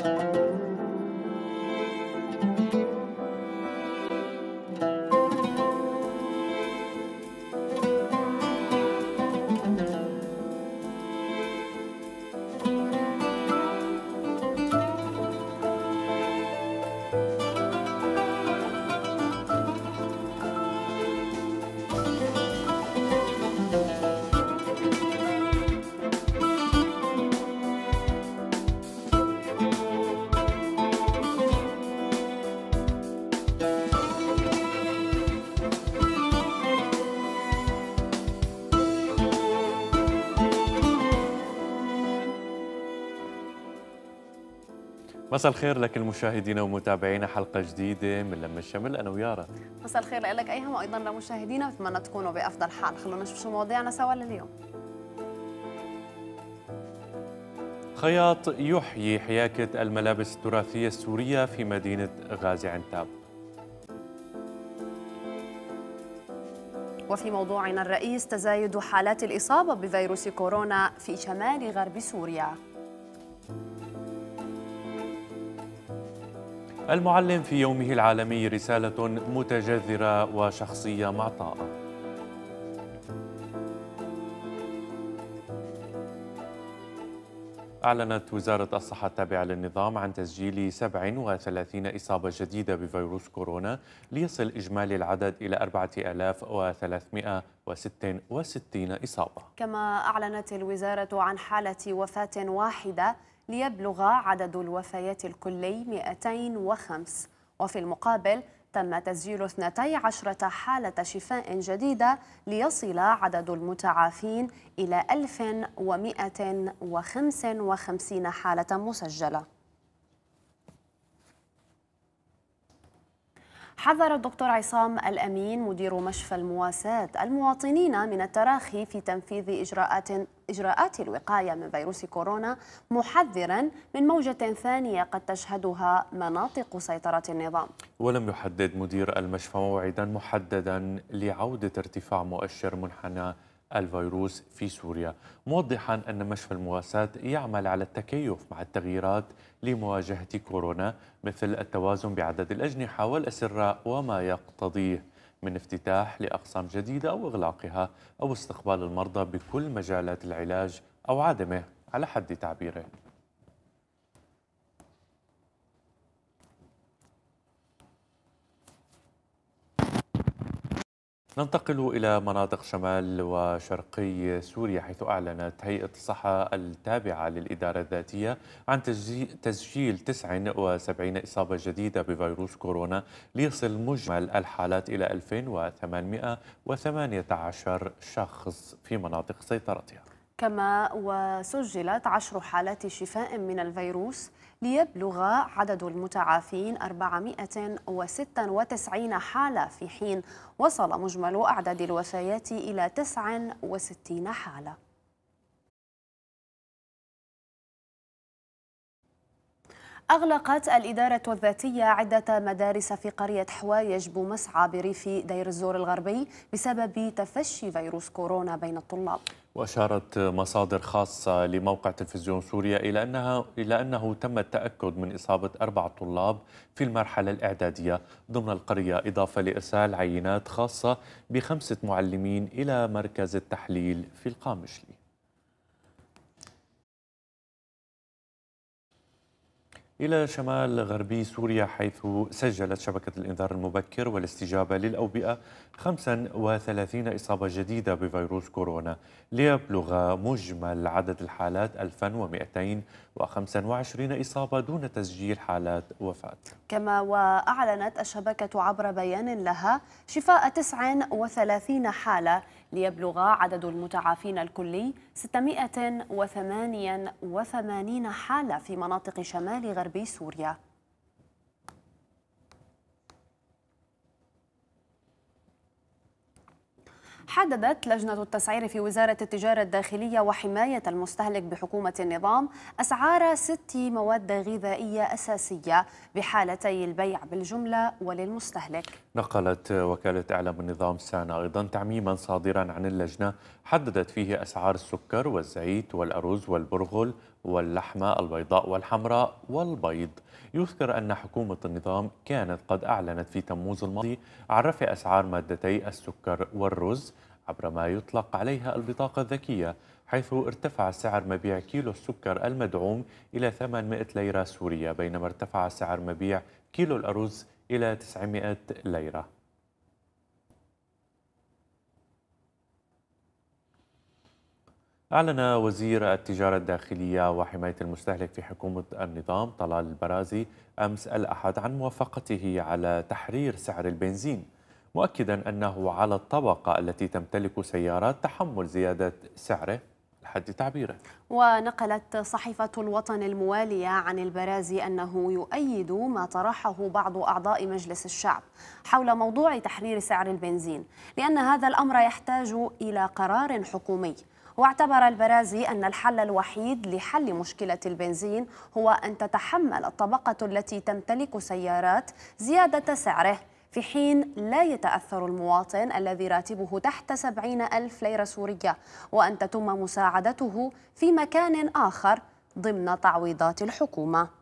Thank you. مساء الخير لك المشاهدين ومتابعينا حلقة جديدة من لما الشمل أنا ويارا مساء الخير لك أيهم وأيضا لمشاهدينا أتمنى تكونوا بأفضل حال خلونا نشوف شو مواضيعنا سوا لليوم خياط يحيي حياكة الملابس التراثية السورية في مدينة غازي عنتاب وفي موضوعنا الرئيس تزايد حالات الإصابة بفيروس كورونا في شمال غرب سوريا المعلم في يومه العالمي رسالة متجذرة وشخصية معطاءة أعلنت وزارة الصحة التابعة للنظام عن تسجيل 37 إصابة جديدة بفيروس كورونا ليصل إجمالي العدد إلى 4366 إصابة كما أعلنت الوزارة عن حالة وفاة واحدة ليبلغ عدد الوفيات الكلي 205 وفي المقابل تم تسجيل 12 حالة شفاء جديدة ليصل عدد المتعافين إلى 1155 حالة مسجلة حذر الدكتور عصام الأمين مدير مشفى المواساة المواطنين من التراخي في تنفيذ إجراءات إجراءات الوقاية من فيروس كورونا محذرا من موجة ثانية قد تشهدها مناطق سيطرة النظام ولم يحدد مدير المشفى موعدا محددا لعودة ارتفاع مؤشر منحنى الفيروس في سوريا موضحا أن مشفى المواساة يعمل على التكيف مع التغييرات لمواجهة كورونا مثل التوازن بعدد الأجنحة والأسرة وما يقتضيه من افتتاح لأقسام جديدة أو إغلاقها أو استقبال المرضى بكل مجالات العلاج أو عدمه على حد تعبيره ننتقل إلى مناطق شمال وشرقي سوريا حيث أعلنت هيئة الصحة التابعة للإدارة الذاتية عن تسجيل 79 إصابة جديدة بفيروس كورونا ليصل مجمل الحالات إلى 2818 شخص في مناطق سيطرتها كما وسجلت عشر حالات شفاء من الفيروس ليبلغ عدد المتعافين 496 حالة في حين وصل مجمل أعداد الوفيات إلى 69 حالة أغلقت الإدارة الذاتية عدة مدارس في قرية حوايج بومسعى بريف دير الزور الغربي بسبب تفشي فيروس كورونا بين الطلاب وأشارت مصادر خاصة لموقع تلفزيون سوريا إلى أنها إلى أنه تم التأكد من إصابة أربعة طلاب في المرحلة الإعدادية ضمن القرية إضافة لإرسال عينات خاصة بخمسة معلمين إلى مركز التحليل في القامشلي إلى شمال غربي سوريا حيث سجلت شبكة الإنذار المبكر والاستجابة للأوبئة 35 إصابة جديدة بفيروس كورونا ليبلغ مجمل عدد الحالات 1225 إصابة دون تسجيل حالات وفاة كما وأعلنت الشبكة عبر بيان لها شفاء 39 حالة ليبلغ عدد المتعافين الكلي 688 حالة في مناطق شمال غربي سوريا حددت لجنة التسعير في وزارة التجارة الداخلية وحماية المستهلك بحكومة النظام أسعار ست مواد غذائية أساسية بحالتي البيع بالجملة وللمستهلك نقلت وكالة إعلام النظام سانا أيضا تعميما صادرا عن اللجنة حددت فيه أسعار السكر والزيت والأرز والبرغل واللحمة البيضاء والحمراء والبيض يذكر أن حكومة النظام كانت قد أعلنت في تموز الماضي عن رفع أسعار مادتي السكر والرز عبر ما يطلق عليها البطاقة الذكية حيث ارتفع سعر مبيع كيلو السكر المدعوم إلى 800 ليرة سورية بينما ارتفع سعر مبيع كيلو الأرز إلى 900 ليرة أعلن وزير التجارة الداخلية وحماية المستهلك في حكومة النظام طلال البرازي أمس الأحد عن موافقته على تحرير سعر البنزين مؤكدا أنه على الطبقة التي تمتلك سيارات تحمل زيادة سعره لحد تعبيره ونقلت صحيفة الوطن الموالية عن البرازي أنه يؤيد ما طرحه بعض أعضاء مجلس الشعب حول موضوع تحرير سعر البنزين لأن هذا الأمر يحتاج إلى قرار حكومي واعتبر البرازي أن الحل الوحيد لحل مشكلة البنزين هو أن تتحمل الطبقة التي تمتلك سيارات زيادة سعره في حين لا يتأثر المواطن الذي راتبه تحت 70 ألف ليرة سورية وأن تتم مساعدته في مكان آخر ضمن تعويضات الحكومة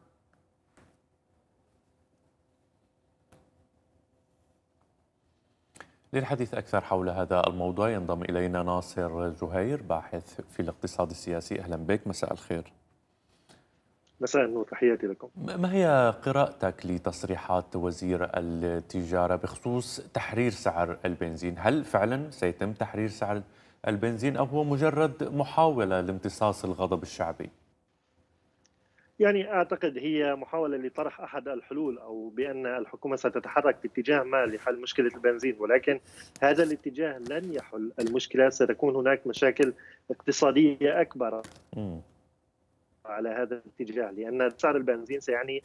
للحديث أكثر حول هذا الموضوع ينضم إلينا ناصر زهير باحث في الاقتصاد السياسي أهلا بك مساء الخير مساء النور تحياتي لكم ما هي قراءتك لتصريحات وزير التجارة بخصوص تحرير سعر البنزين هل فعلا سيتم تحرير سعر البنزين أو هو مجرد محاولة لامتصاص الغضب الشعبي؟ يعني اعتقد هي محاوله لطرح احد الحلول او بان الحكومه ستتحرك باتجاه ما لحل مشكله البنزين ولكن هذا الاتجاه لن يحل المشكله ستكون هناك مشاكل اقتصاديه اكبر على هذا الاتجاه لان سعر البنزين سيعني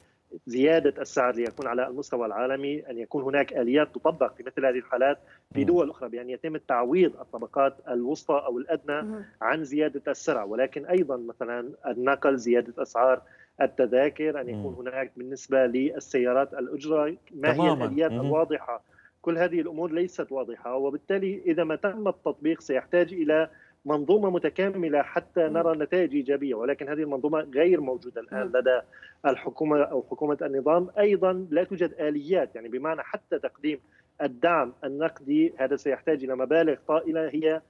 زيادة السعر ليكون على المستوى العالمي أن يكون هناك آليات تطبق في مثل هذه الحالات في دول أخرى بأن يتم التعويض الطبقات الوسطى أو الأدنى عن زيادة السرعة ولكن أيضا مثلا النقل زيادة أسعار التذاكر ان يكون هناك بالنسبه للسيارات الاجره ما هي الاليات الواضحه كل هذه الامور ليست واضحه وبالتالي اذا ما تم التطبيق سيحتاج الى منظومه متكامله حتى نرى نتائج ايجابيه ولكن هذه المنظومه غير موجوده الان لدى الحكومه او حكومه النظام ايضا لا توجد اليات يعني بمعنى حتى تقديم الدعم النقدي هذا سيحتاج الى مبالغ طائله هي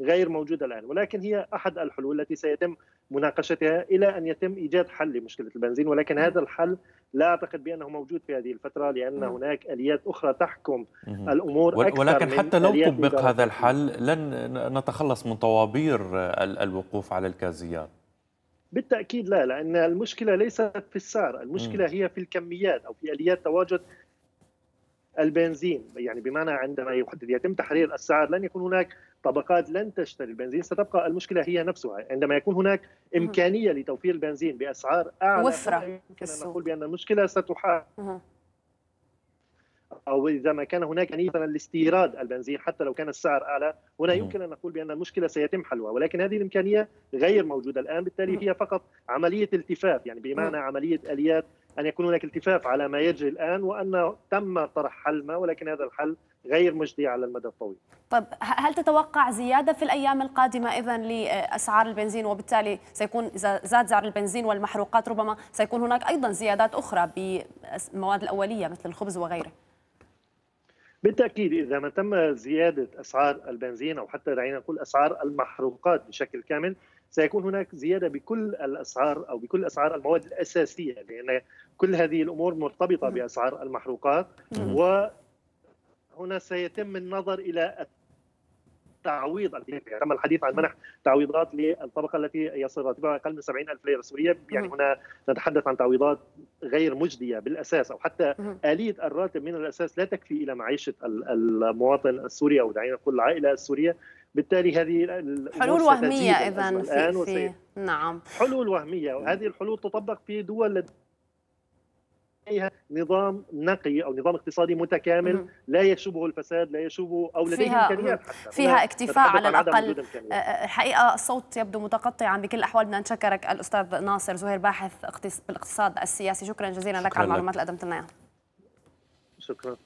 غير موجوده الان ولكن هي احد الحلول التي سيتم مناقشتها الى ان يتم ايجاد حل لمشكله البنزين ولكن هذا الحل لا اعتقد بانه موجود في هذه الفتره لان هناك اليات اخرى تحكم الامور أكثر ولكن حتى لو طبق هذا الحل لن نتخلص من طوابير الوقوف على الكازيات بالتاكيد لا لان المشكله ليست في السعر المشكله هي في الكميات او في اليات تواجد البنزين يعني بمعنى عندما يتم تحرير السعر لن يكون هناك طبقات لن تشتري البنزين ستبقى المشكلة هي نفسها عندما يكون هناك إمكانية لتوفير البنزين بأسعار أعلى وفرة يمكن أن نقول بأن المشكلة ستحل او اذا ما كان هناك مثلا لاستيراد البنزين حتى لو كان السعر اعلى هنا يمكن ان نقول بان المشكله سيتم حلها ولكن هذه الامكانيه غير موجوده الان بالتالي هي فقط عمليه التفاف يعني بمعنى عمليه اليات ان يكون هناك التفاف على ما يجري الان وان تم طرح حل ما ولكن هذا الحل غير مجدي على المدى الطويل. طيب هل تتوقع زياده في الايام القادمه اذا لاسعار البنزين وبالتالي سيكون اذا زاد سعر البنزين والمحروقات ربما سيكون هناك ايضا زيادات اخرى بالمواد الاوليه مثل الخبز وغيره؟ بالتاكيد اذا ما تم زياده اسعار البنزين او حتى دعينا نقول اسعار المحروقات بشكل كامل سيكون هناك زياده بكل الاسعار او بكل اسعار المواد الاساسيه لان كل هذه الامور مرتبطه نعم. باسعار المحروقات نعم. وهنا سيتم النظر الى التعويض تم الحديث عن منح تعويضات للطبقه التي يصل راتبها اقل من 70 الف ليره سوريه يعني نعم. هنا نتحدث عن تعويضات غير مجديه بالاساس او حتى اليه الراتب من الاساس لا تكفي الى معيشه المواطن السوري او دعينا نقول العائله السوريه بالتالي هذه حلول وهميه اذا في, في نعم حلول وهميه وهذه الحلول تطبق في دول لديها نظام نقي او نظام اقتصادي متكامل م. لا يشوبه الفساد لا يشوبه او لديه فيها امكانيات فيها اكتفاء على الاقل أه، أه، الحقيقه الصوت يبدو متقطعا بكل الاحوال بدنا نشكرك الاستاذ ناصر زهير باحث بالاقتصاد السياسي شكرا جزيلا شكرا لك على المعلومات اللي قدمت لنا اياها شكرا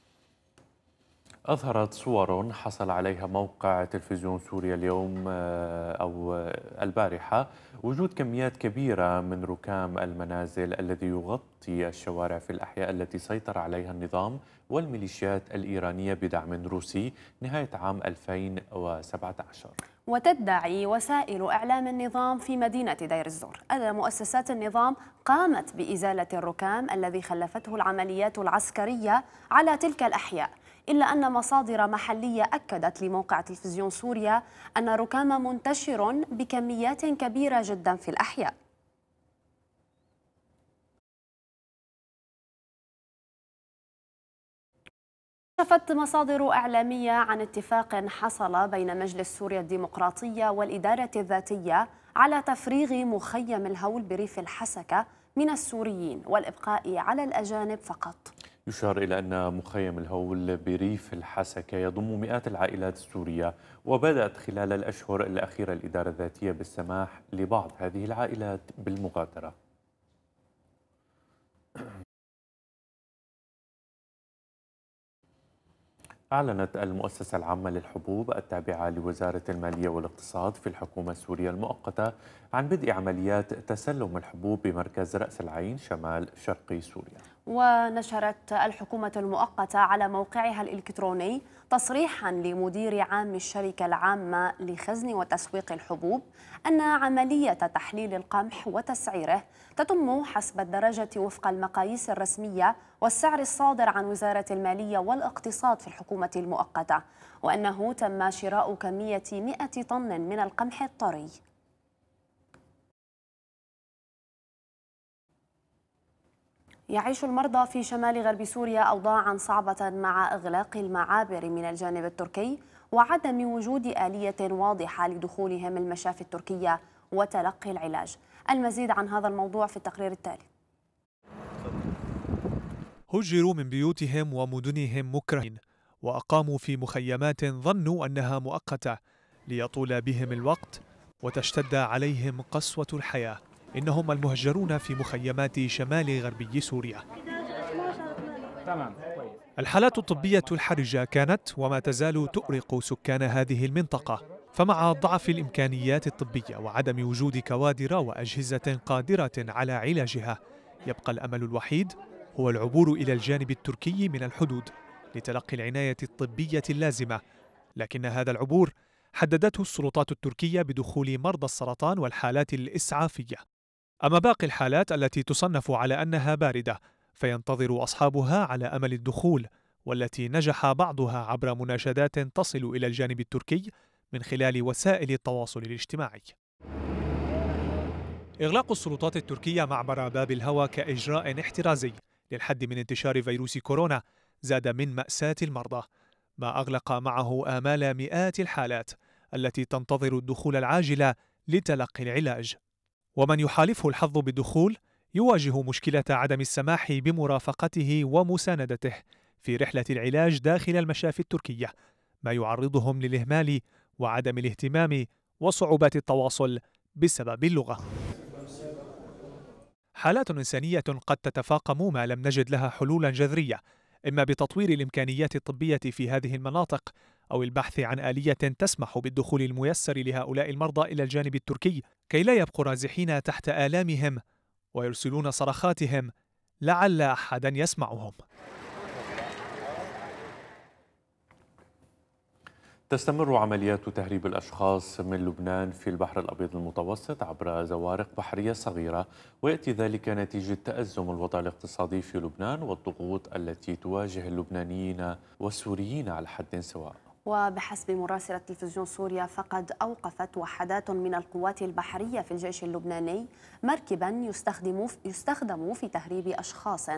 أظهرت صور حصل عليها موقع تلفزيون سوريا اليوم آه، أو آه، البارحة وجود كميات كبيرة من ركام المنازل الذي يغطي الشوارع في الأحياء التي سيطر عليها النظام والميليشيات الإيرانية بدعم روسي نهاية عام 2017 وتدعي وسائل إعلام النظام في مدينة دير الزور أن مؤسسات النظام قامت بإزالة الركام الذي خلفته العمليات العسكرية على تلك الأحياء إلا أن مصادر محلية أكدت لموقع تلفزيون سوريا أن الركام منتشر بكميات كبيرة جدا في الأحياء كشفت مصادر إعلامية عن اتفاق حصل بين مجلس سوريا الديمقراطية والإدارة الذاتية على تفريغ مخيم الهول بريف الحسكة من السوريين والإبقاء على الأجانب فقط يشار إلى أن مخيم الهول بريف الحسكة يضم مئات العائلات السورية وبدأت خلال الأشهر الأخيرة الإدارة الذاتية بالسماح لبعض هذه العائلات بالمغادرة أعلنت المؤسسة العامة للحبوب التابعة لوزارة المالية والاقتصاد في الحكومة السورية المؤقتة عن بدء عمليات تسلم الحبوب بمركز رأس العين شمال شرقي سوريا ونشرت الحكومة المؤقتة على موقعها الإلكتروني تصريحا لمدير عام الشركة العامة لخزن وتسويق الحبوب أن عملية تحليل القمح وتسعيره تتم حسب الدرجة وفق المقاييس الرسمية والسعر الصادر عن وزارة المالية والاقتصاد في الحكومة المؤقتة وأنه تم شراء كمية 100 طن من القمح الطري يعيش المرضى في شمال غرب سوريا أوضاعا صعبة مع إغلاق المعابر من الجانب التركي وعدم وجود آلية واضحة لدخولهم المشافي التركية وتلقي العلاج المزيد عن هذا الموضوع في التقرير التالي هجروا من بيوتهم ومدنهم مكرهين وأقاموا في مخيمات ظنوا أنها مؤقتة ليطول بهم الوقت وتشتد عليهم قسوة الحياة إنهم المهجرون في مخيمات شمال غربي سوريا الحالات الطبية الحرجة كانت وما تزال تؤرق سكان هذه المنطقة فمع ضعف الإمكانيات الطبية وعدم وجود كوادر وأجهزة قادرة على علاجها يبقى الأمل الوحيد هو العبور إلى الجانب التركي من الحدود لتلقي العناية الطبية اللازمة لكن هذا العبور حددته السلطات التركية بدخول مرضى السرطان والحالات الإسعافية أما باقي الحالات التي تصنف على أنها باردة فينتظر أصحابها على أمل الدخول والتي نجح بعضها عبر مناشدات تصل إلى الجانب التركي من خلال وسائل التواصل الاجتماعي إغلاق السلطات التركية معبر باب الهوى كإجراء احترازي للحد من انتشار فيروس كورونا زاد من مأساة المرضى ما أغلق معه آمال مئات الحالات التي تنتظر الدخول العاجل لتلقي العلاج ومن يحالفه الحظ بالدخول يواجه مشكلة عدم السماح بمرافقته ومساندته في رحلة العلاج داخل المشافي التركية، ما يعرضهم للإهمال وعدم الاهتمام وصعوبات التواصل بسبب اللغة. حالات إنسانية قد تتفاقم ما لم نجد لها حلولا جذرية، إما بتطوير الإمكانيات الطبية في هذه المناطق أو البحث عن آلية تسمح بالدخول الميسر لهؤلاء المرضى إلى الجانب التركي كي لا يبقوا رازحين تحت آلامهم ويرسلون صرخاتهم لعل أحدا يسمعهم تستمر عمليات تهريب الأشخاص من لبنان في البحر الأبيض المتوسط عبر زوارق بحرية صغيرة ويأتي ذلك نتيجة تأزم الوضع الاقتصادي في لبنان والضغوط التي تواجه اللبنانيين والسوريين على حد سواء وبحسب مراسلة تلفزيون سوريا فقد أوقفت وحدات من القوات البحرية في الجيش اللبناني مركبا يستخدم يستخدم في تهريب أشخاص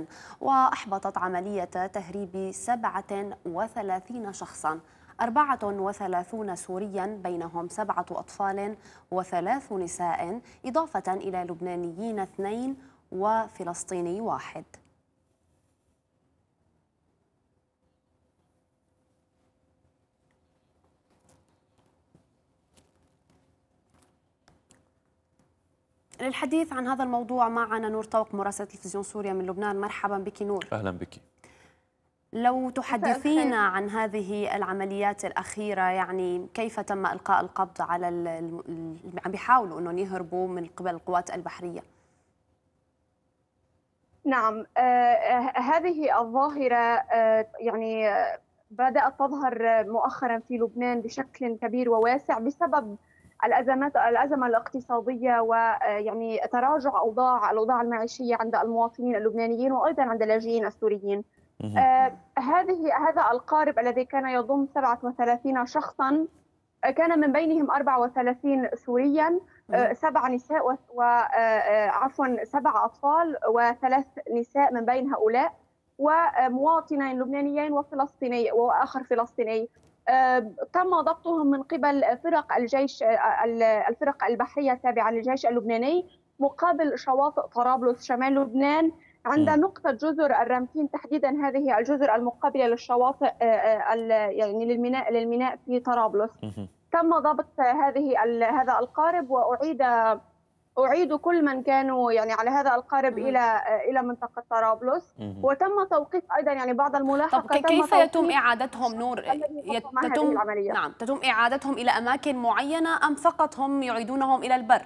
وأحبطت عملية تهريب 37 شخصا 34 سوريا بينهم سبعة أطفال وثلاث نساء إضافة إلى لبنانيين اثنين وفلسطيني واحد للحديث عن هذا الموضوع معنا نور طوق مراسلة تلفزيون سوريا من لبنان مرحبا بك نور أهلا بك لو تحدثينا عن هذه العمليات الأخيرة يعني كيف تم إلقاء القبض على اللي عم بيحاولوا أنهم يهربوا من قبل القوات البحرية نعم آه, آه، هذه الظاهرة آه يعني آه، بدأت تظهر مؤخرا في لبنان بشكل كبير وواسع بسبب الازمات الازمه الاقتصاديه ويعني آه، تراجع اوضاع الاوضاع المعيشيه عند المواطنين اللبنانيين وايضا عند اللاجئين السوريين. آه هذه هذا القارب الذي كان يضم 37 شخصا آه، كان من بينهم 34 سوريا آه، سبع نساء و, عفوا سبع اطفال وثلاث نساء من بين هؤلاء ومواطنين لبنانيين وفلسطيني واخر فلسطيني آه، تم ضبطهم من قبل فرق الجيش آه، الفرق البحريه التابعه للجيش اللبناني مقابل شواطئ طرابلس شمال لبنان عند نقطة جزر الرمتين تحديدا هذه الجزر المقابلة للشواطئ آه، يعني للميناء للميناء في طرابلس تم ضبط هذه هذا القارب وأعيد اعيد كل من كانوا يعني على هذا القارب مم. الى الى منطقه طرابلس مم. وتم توقيف ايضا يعني بعض الملاحقه طب كيف يتم اعادتهم نور تتم العملية. نعم تتم اعادتهم الى اماكن معينه ام فقط هم يعيدونهم الى البر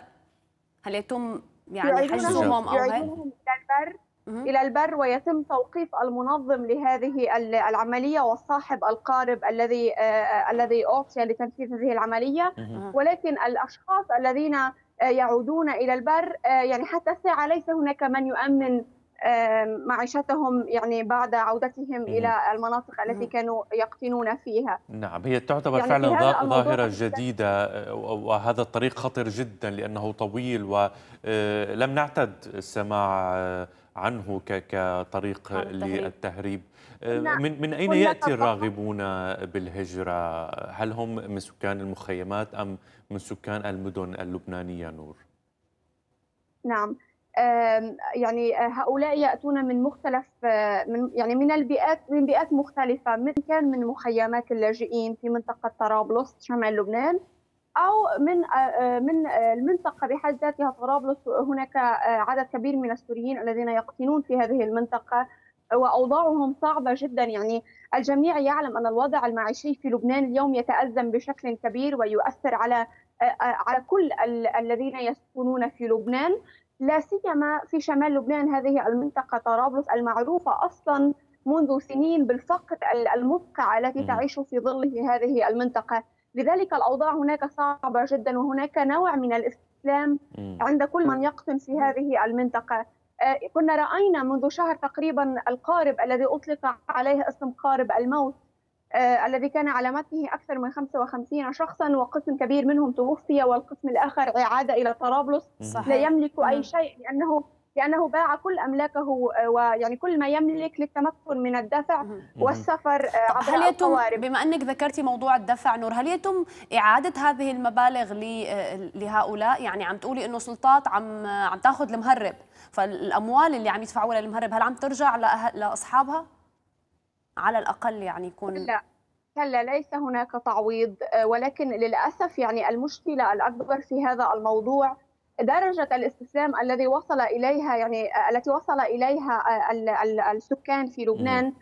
هل يتم يعني حجزهم او يعيدونهم الى البر الى البر ويتم توقيف المنظم لهذه العمليه وصاحب القارب الذي آه، آه، الذي اعطي لتنفيذ هذه العمليه ولكن الاشخاص الذين آه، يعودون الى البر آه، يعني حتى الساعه ليس هناك من يؤمن معيشتهم يعني بعد عودتهم الى المناطق التي كانوا يقطنون فيها. نعم هي تعتبر يعني فعلا ظاهره جديده آه، وهذا الطريق خطر جدا لانه طويل ولم نعتد السماع عنه كطريق للتهريب. نعم. من من اين ياتي الراغبون بالهجره؟ هل هم من سكان المخيمات ام من سكان المدن اللبنانية نور نعم يعني آه، هؤلاء ياتون من مختلف آه، من يعني من البيئات من بيئات مختلفه من كان من مخيمات اللاجئين في منطقه طرابلس شمال لبنان او من آه، من المنطقه بحد ذاتها طرابلس هناك عدد كبير من السوريين الذين يقطنون في هذه المنطقه واوضاعهم صعبه جدا يعني الجميع يعلم ان الوضع المعيشي في لبنان اليوم يتازم بشكل كبير ويؤثر على على كل الذين يسكنون في لبنان لا سيما في شمال لبنان هذه المنطقة طرابلس المعروفة أصلا منذ سنين بالفقر المبقع التي تعيش في ظله هذه المنطقة لذلك الأوضاع هناك صعبة جدا وهناك نوع من الاستسلام عند كل من يقطن في هذه المنطقة آه، كنا رأينا منذ شهر تقريبا القارب الذي أطلق عليه اسم قارب الموت آه، الذي كان على متنه أكثر من 55 شخصا وقسم كبير منهم توفي والقسم الآخر عاد إلى طرابلس صحيح. لا يملك أي نعم. شيء لأنه لأنه باع كل أملاكه آه، ويعني كل ما يملك للتمكن من الدفع والسفر آه، عبر هل يتم بما أنك ذكرتي موضوع الدفع نور هل يتم إعادة هذه المبالغ لهؤلاء يعني عم تقولي أنه سلطات عم عم تاخذ المهرب فالأموال اللي عم يدفعوها للمهرب هل عم ترجع لأصحابها؟ على الاقل يعني يكون لا كلا ليس هناك تعويض آه، ولكن للاسف يعني المشكله الاكبر في هذا الموضوع درجة الاستسلام الذي وصل إليها يعني آه، التي وصل إليها آه، السكان في لبنان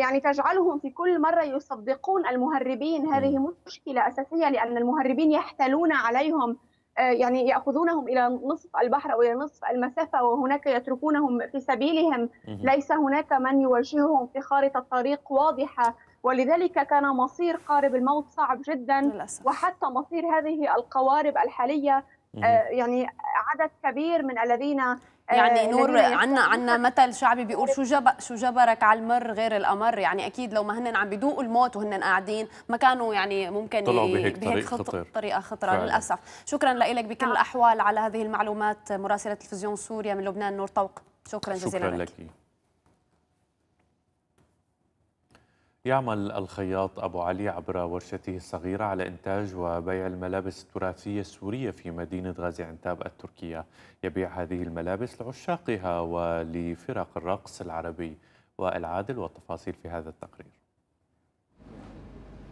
يعني تجعلهم في كل مرة يصدقون المهربين هذه مشكلة أساسية لأن المهربين يحتالون عليهم آه، يعني ياخذونهم الى نصف البحر او الى نصف المسافه وهناك يتركونهم في سبيلهم ليس هناك من يوجههم في خارطه طريق واضحه ولذلك كان مصير قارب الموت صعب جدا للأسف. وحتى مصير هذه القوارب الحاليه آه، يعني عدد كبير من الذين يعني آه، نور عنا عنا مثل شعبي بيقول شو جب شو جبرك على المر غير الامر يعني اكيد لو ما هن عم بيدوقوا الموت وهن قاعدين ما كانوا يعني ممكن طلعوا بهيك, بهيك خط... خطر. طريقه خطره فعلا. للاسف شكرا لك بكل نعم. الاحوال على هذه المعلومات مراسله تلفزيون سوريا من لبنان نور طوق شكرا, شكرا جزيلا شكرا لك, لك. يعمل الخياط أبو علي عبر ورشته الصغيرة على إنتاج وبيع الملابس التراثية السورية في مدينة غازي عنتاب التركية يبيع هذه الملابس لعشاقها ولفرق الرقص العربي والعادل والتفاصيل في هذا التقرير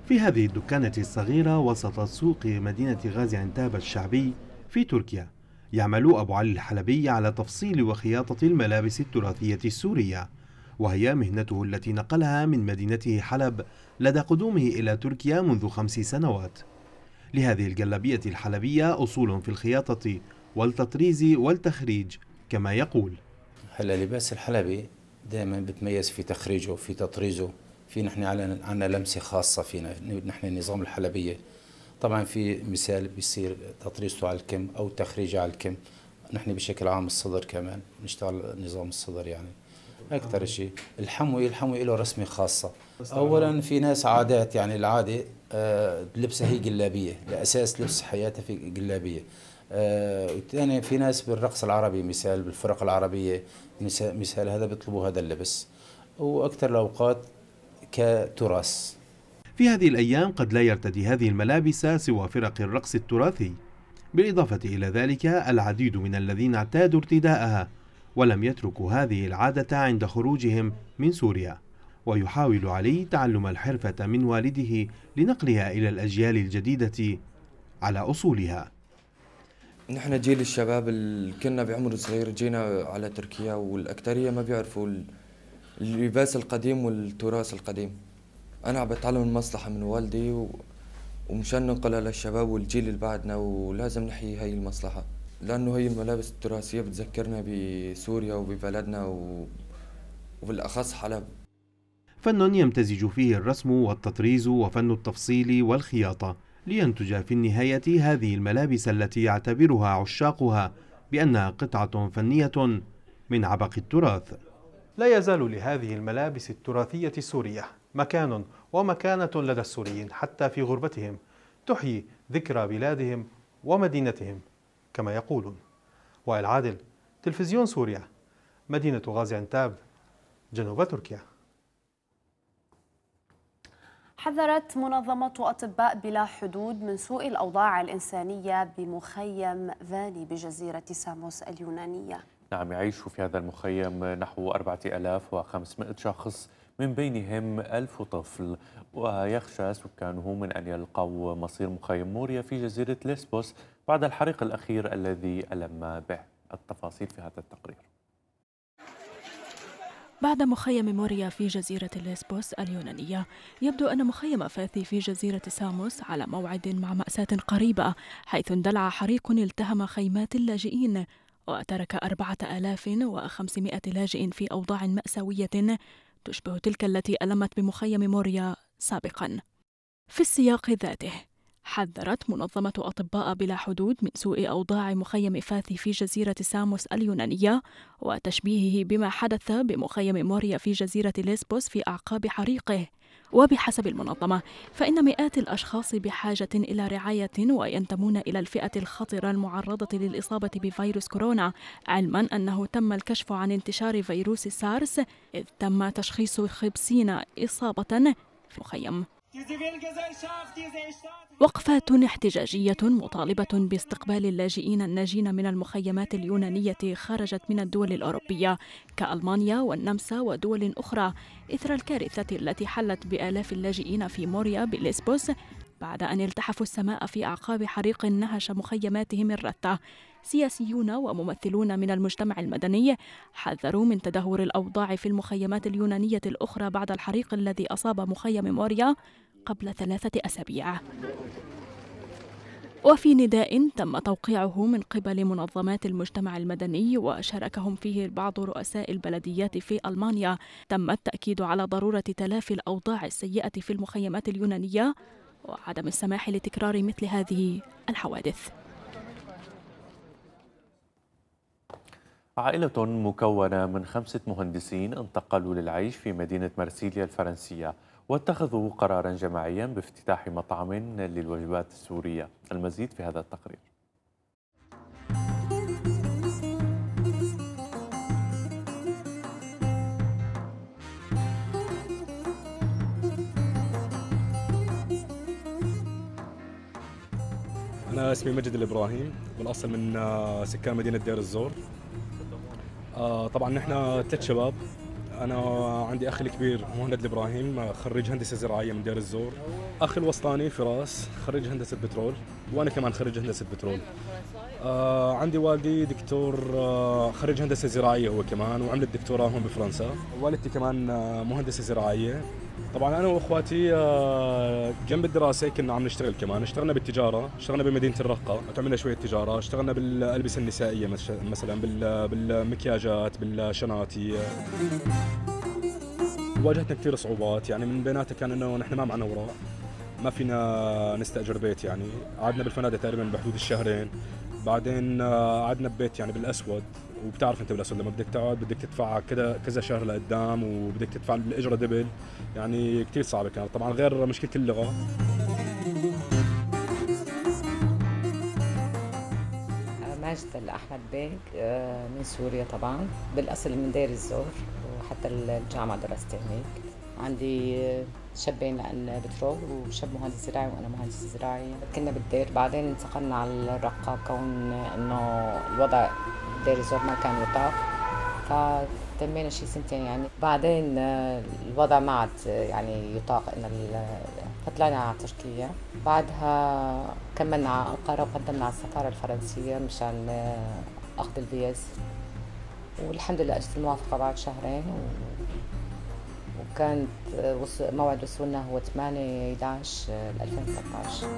في هذه الدكانة الصغيرة وسط سوق مدينة غازي عنتاب الشعبي في تركيا يعمل أبو علي الحلبي على تفصيل وخياطة الملابس التراثية السورية وهي مهنته التي نقلها من مدينته حلب لدى قدومه إلى تركيا منذ خمس سنوات لهذه الجلابية الحلبية أصول في الخياطة والتطريز والتخريج كما يقول هلا لباس الحلبي دائما بتميز في تخريجه في تطريزه في نحن عندنا لمسة خاصة فينا نحن النظام الحلبية طبعا في مثال بيصير تطريزته على الكم أو تخريجه على الكم نحن بشكل عام الصدر كمان نشتغل نظام الصدر يعني اكثر شيء الحموي الحموي له رسمه خاصه اولا في ناس عادات يعني العاده آه لبسها هي جلابيه لاساس لبس حياتها في جلابيه ثاني آه في ناس بالرقص العربي مثال بالفرق العربيه مثال هذا بيطلبوا هذا اللبس واكثر الاوقات كتراث في هذه الايام قد لا يرتدي هذه الملابس سوى فرق الرقص التراثي بالاضافه الى ذلك العديد من الذين اعتادوا ارتداءها ولم يتركوا هذه العادة عند خروجهم من سوريا ويحاول علي تعلم الحرفة من والده لنقلها إلى الأجيال الجديدة على أصولها نحن جيل الشباب اللي كنا بعمر صغير جينا على تركيا والأكثرية ما بيعرفوا اللباس القديم والتراث القديم أنا عم بتعلم المصلحة من والدي و... ومشان ننقلها للشباب والجيل اللي بعدنا ولازم نحيي هاي المصلحة لأنه هي الملابس التراثية بتذكرنا بسوريا وببلدنا و... وبالأخص حلب فن يمتزج فيه الرسم والتطريز وفن التفصيل والخياطة لينتج في النهاية هذه الملابس التي يعتبرها عشاقها بأنها قطعة فنية من عبق التراث لا يزال لهذه الملابس التراثية السورية مكان ومكانة لدى السوريين حتى في غربتهم تحيي ذكرى بلادهم ومدينتهم كما يقولون وائل عادل تلفزيون سوريا مدينة غازي عنتاب جنوب تركيا حذرت منظمة أطباء بلا حدود من سوء الأوضاع الإنسانية بمخيم فاني بجزيرة ساموس اليونانية نعم يعيش في هذا المخيم نحو 4500 شخص من بينهم ألف طفل ويخشى سكانه من أن يلقوا مصير مخيم موريا في جزيرة ليسبوس بعد الحريق الأخير الذي ألم به التفاصيل في هذا التقرير بعد مخيم موريا في جزيرة ليسبوس اليونانية يبدو أن مخيم فاثي في جزيرة ساموس على موعد مع مأساة قريبة حيث اندلع حريق التهم خيمات اللاجئين وترك أربعة آلاف وخمسمائة لاجئ في أوضاع مأساوية تشبه تلك التي ألمت بمخيم موريا سابقا في السياق ذاته حذرت منظمة أطباء بلا حدود من سوء أوضاع مخيم فاثي في جزيرة ساموس اليونانية وتشبيهه بما حدث بمخيم موريا في جزيرة ليسبوس في أعقاب حريقه وبحسب المنظمة فإن مئات الأشخاص بحاجة إلى رعاية وينتمون إلى الفئة الخطرة المعرضة للإصابة بفيروس كورونا علما أنه تم الكشف عن انتشار فيروس سارس إذ تم تشخيص 50 إصابة في المخيم وقفات احتجاجية مطالبة باستقبال اللاجئين الناجين من المخيمات اليونانية خرجت من الدول الأوروبية كألمانيا والنمسا ودول أخرى إثر الكارثة التي حلت بآلاف اللاجئين في موريا بليسبوس بعد أن التحفوا السماء في أعقاب حريق نهش مخيماتهم الرتة سياسيون وممثلون من المجتمع المدني حذروا من تدهور الأوضاع في المخيمات اليونانية الأخرى بعد الحريق الذي أصاب مخيم موريا قبل ثلاثة أسابيع وفي نداء تم توقيعه من قبل منظمات المجتمع المدني وشاركهم فيه بعض رؤساء البلديات في ألمانيا تم التأكيد على ضرورة تلافي الأوضاع السيئة في المخيمات اليونانية وعدم السماح لتكرار مثل هذه الحوادث عائلة مكونة من خمسة مهندسين انتقلوا للعيش في مدينة مرسيليا الفرنسية واتخذوا قرارا جماعيا بافتتاح مطعم للوجبات السورية المزيد في هذا التقرير أنا اسمي مجد الإبراهيم بالأصل من آه، سكان مدينة دير الزور آه، طبعا نحن ثلاث شباب أنا عندي أخي الكبير مهند الإبراهيم آه، خريج هندسة زراعية من دير الزور أخي الوسطاني فراس خريج هندسة بترول وأنا كمان خريج هندسة بترول آه عندي والدي دكتور آه خريج هندسه زراعيه هو كمان وعمل الدكتوراه هون بفرنسا والدتي كمان آه مهندسه زراعيه طبعا انا واخواتي آه جنب الدراسه كنا عم نشتغل كمان اشتغلنا بالتجاره اشتغلنا بمدينه الرقه عملنا شويه تجاره اشتغلنا بالالبسه النسائيه مثلا بالمكياجات بالشناتي واجهتنا كثير صعوبات يعني من بيناتها كان انه نحن ما معنا اوراق ما فينا نستاجر بيت يعني قعدنا بالفنادق تقريبا بحدود الشهرين بعدين آه، قعدنا ببيت يعني بالاسود وبتعرف انت بالاسود لما بدك تقعد بدك تدفع كذا كذا شهر لقدام وبدك تدفع الاجره دبل يعني كثير صعبه كانت طبعا غير مشكله اللغه آه، ماجد الاحمد بيك آه، من سوريا طبعا بالاصل من دير الزور وحتى الجامعه درست هناك عندي شابين البترول وشاب مهندس زراعي وانا مهندس زراعي كنا بالدير بعدين انتقلنا على الرقه كون انه الوضع دير الزور ما كان يطاق فتمينا شي سنتين يعني بعدين آه، الوضع ما عاد آه، يعني يطاق ان فطلعنا آه، على تركيا بعدها كملنا على انقره وقدمنا على السفاره الفرنسيه مشان اخذ الفيز والحمد لله اجت الموافقه بعد شهرين و... كانت آه، موعد وصولنا هو 8 11 2013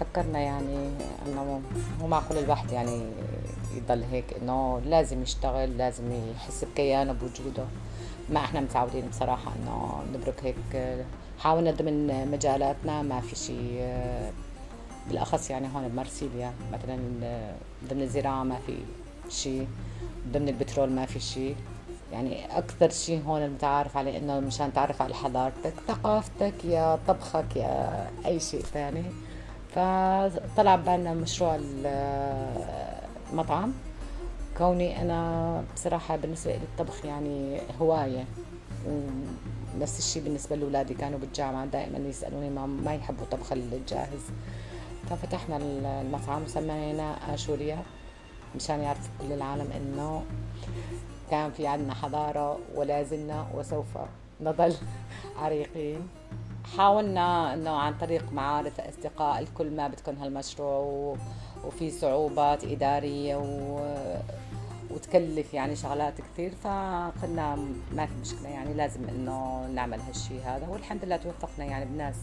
فكرنا يعني انه مو معقول الواحد يعني يضل هيك انه لازم يشتغل لازم يحس بكيانه بوجوده ما احنا متعودين بصراحه انه نبرك هيك آه، حاولنا ضمن مجالاتنا ما في شيء آه، بالاخص يعني هون بمرسيليا مثلا ضمن الزراعه ما في شيء ضمن البترول ما في شيء يعني اكثر شيء هون المتعارف عليه انه مشان تعرف على حضارتك ثقافتك يا طبخك يا اي شيء ثاني فطلع ببالنا مشروع المطعم كوني انا بصراحه بالنسبه لي الطبخ يعني هوايه ونفس الشيء بالنسبه لاولادي كانوا بالجامعه دائما يسالوني ما, ما يحبوا طبخ الجاهز ففتحنا المطعم سميناه آشوريا مشان يعرف كل العالم انه كان في عندنا حضارة ولا زلنا وسوف نظل عريقين حاولنا انه عن طريق معارف اصدقاء الكل ما بدكم هالمشروع وفي صعوبات اداريه و... وتكلف يعني شغلات كثير فقلنا ما في مشكله يعني لازم انه نعمل هالشيء هذا والحمد لله توفقنا يعني بناس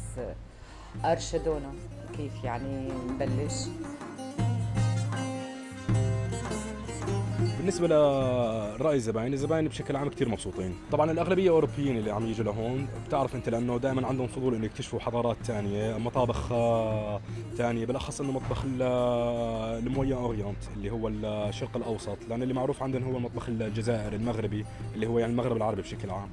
ارشدونا كيف يعني نبلش بالنسبة لرأي الزباين، الزباين بشكل عام كثير مبسوطين، طبعا الأغلبية أوروبيين اللي عم يجوا لهون، بتعرف أنت لأنه دائما عندهم فضول إنه يكتشفوا حضارات ثانية، مطابخ ثانية، آه، بالأخص إنه مطبخ آه، المويا أورينت اللي هو الشرق الأوسط، لأن اللي معروف عندهم هو المطبخ الجزائري المغربي اللي هو يعني المغرب العربي بشكل عام.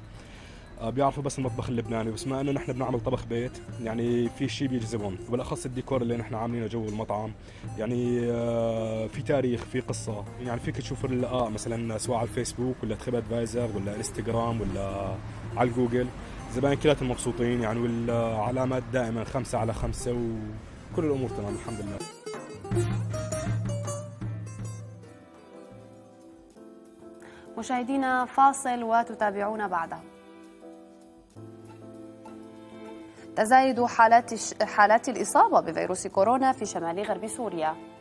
آه، بيعرفوا بس المطبخ اللبناني بس ما انه نحن بنعمل طبخ بيت يعني في شيء بيجذبهم وبالاخص الديكور اللي نحن عاملينه جو المطعم يعني آه، في تاريخ في قصه يعني فيك تشوف اللقاء مثلا سواء على الفيسبوك ولا تخيب ادفايزر ولا انستغرام ولا على الجوجل زباين كلاتهم مبسوطين يعني والعلامات دائما خمسة على خمسة وكل الأمور تمام الحمد لله مشاهدينا فاصل وتتابعونا بعده تزايد حالات حالات الإصابة بفيروس كورونا في شمال غرب سوريا